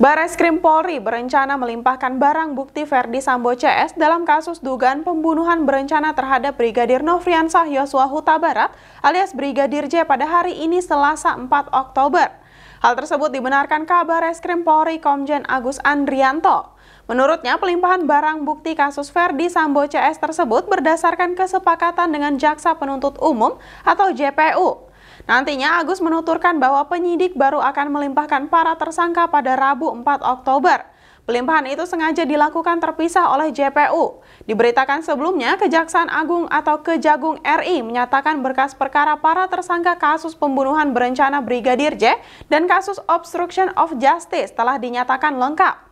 Bareskrim Polri berencana melimpahkan barang bukti Verdi Sambo CS dalam kasus dugaan pembunuhan berencana terhadap Brigadir Nofriansah Yosua Huta Barat alias Brigadir J pada hari ini Selasa 4 Oktober. Hal tersebut dibenarkan kabar Reskrim Polri Komjen Agus Andrianto. Menurutnya, pelimpahan barang bukti kasus Verdi Sambo CS tersebut berdasarkan kesepakatan dengan Jaksa Penuntut Umum atau JPU. Nantinya Agus menuturkan bahwa penyidik baru akan melimpahkan para tersangka pada Rabu 4 Oktober. Pelimpahan itu sengaja dilakukan terpisah oleh JPU. Diberitakan sebelumnya, Kejaksaan Agung atau Kejagung RI menyatakan berkas perkara para tersangka kasus pembunuhan berencana Brigadir J dan kasus obstruction of justice telah dinyatakan lengkap.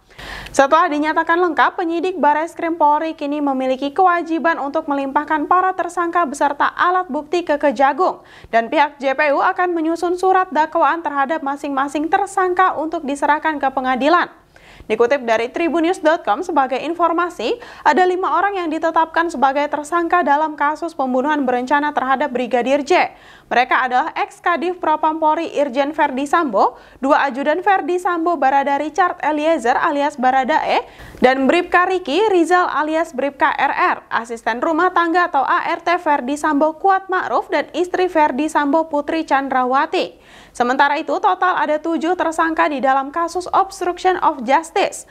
Setelah dinyatakan lengkap, penyidik Bares Krim Polri kini memiliki kewajiban untuk melimpahkan para tersangka beserta alat bukti ke Kejagung dan pihak JPU akan menyusun surat dakwaan terhadap masing-masing tersangka untuk diserahkan ke pengadilan. Dikutip dari tribunews.com sebagai informasi, ada lima orang yang ditetapkan sebagai tersangka dalam kasus pembunuhan berencana terhadap Brigadir J. Mereka adalah ex-kadif Propam Polri Irjen Ferdi Sambo, dua ajudan Ferdi Sambo Barada Richard Eliezer alias Barada E dan Bribka Riki Rizal alias Bribka RR, asisten rumah tangga atau ART Ferdi Sambo Kuat Ma'ruf dan istri Ferdi Sambo Putri Chandrawati. Sementara itu, total ada tujuh tersangka di dalam kasus obstruction of justice Justice.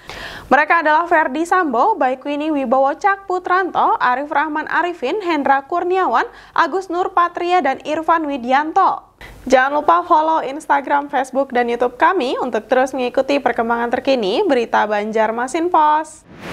Mereka adalah Ferdi Sambo, Baikwini Wibowo Cak Putranto, Arif Rahman Arifin, Hendra Kurniawan, Agus Nur Patria, dan Irfan Widianto. Jangan lupa follow Instagram, Facebook, dan Youtube kami untuk terus mengikuti perkembangan terkini berita Banjarmasin Pos.